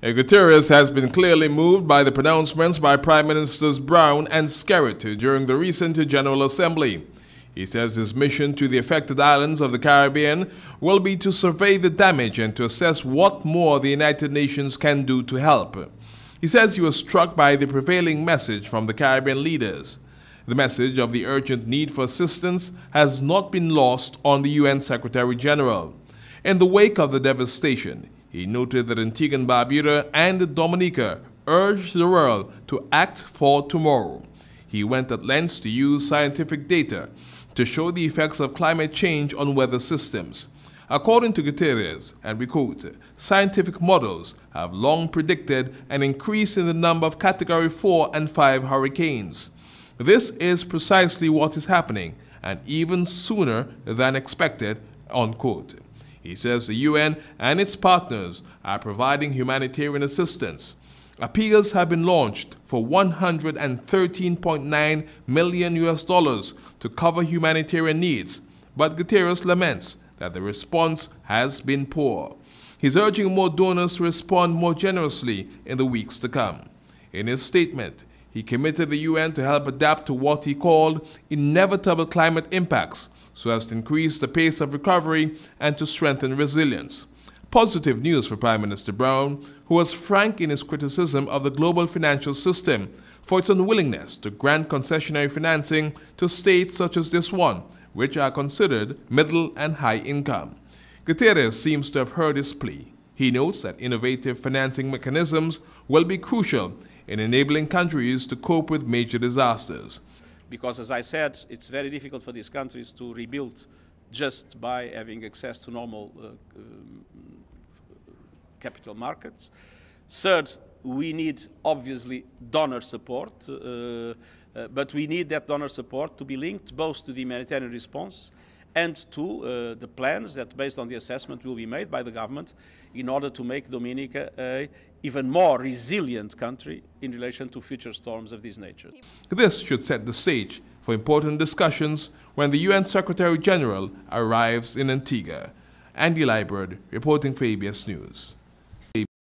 Gutierrez has been clearly moved by the pronouncements by Prime Ministers Brown and Skerritt during the recent General Assembly. He says his mission to the affected islands of the Caribbean will be to survey the damage and to assess what more the United Nations can do to help. He says he was struck by the prevailing message from the Caribbean leaders. The message of the urgent need for assistance has not been lost on the UN Secretary General. In the wake of the devastation, he noted that Antigua and Barbuda and Dominica urged the world to act for tomorrow. He went at length to use scientific data to show the effects of climate change on weather systems. According to Guterres, and we quote, scientific models have long predicted an increase in the number of Category 4 and 5 hurricanes. This is precisely what is happening, and even sooner than expected, unquote. He says the UN and its partners are providing humanitarian assistance. Appeals have been launched for 113.9 million US dollars to cover humanitarian needs, but Guterres laments that the response has been poor. He's urging more donors to respond more generously in the weeks to come. In his statement, he committed the UN to help adapt to what he called inevitable climate impacts so as to increase the pace of recovery and to strengthen resilience. Positive news for Prime Minister Brown, who was frank in his criticism of the global financial system for its unwillingness to grant concessionary financing to states such as this one, which are considered middle and high income. Gutierrez seems to have heard his plea. He notes that innovative financing mechanisms will be crucial in enabling countries to cope with major disasters. Because, as I said, it's very difficult for these countries to rebuild just by having access to normal uh, um, capital markets. Third, we need obviously donor support, uh, uh, but we need that donor support to be linked both to the humanitarian response and two, uh, the plans that, based on the assessment, will be made by the government in order to make Dominica a even more resilient country in relation to future storms of this nature. This should set the stage for important discussions when the UN Secretary General arrives in Antigua. Andy Liebert, reporting for ABS News.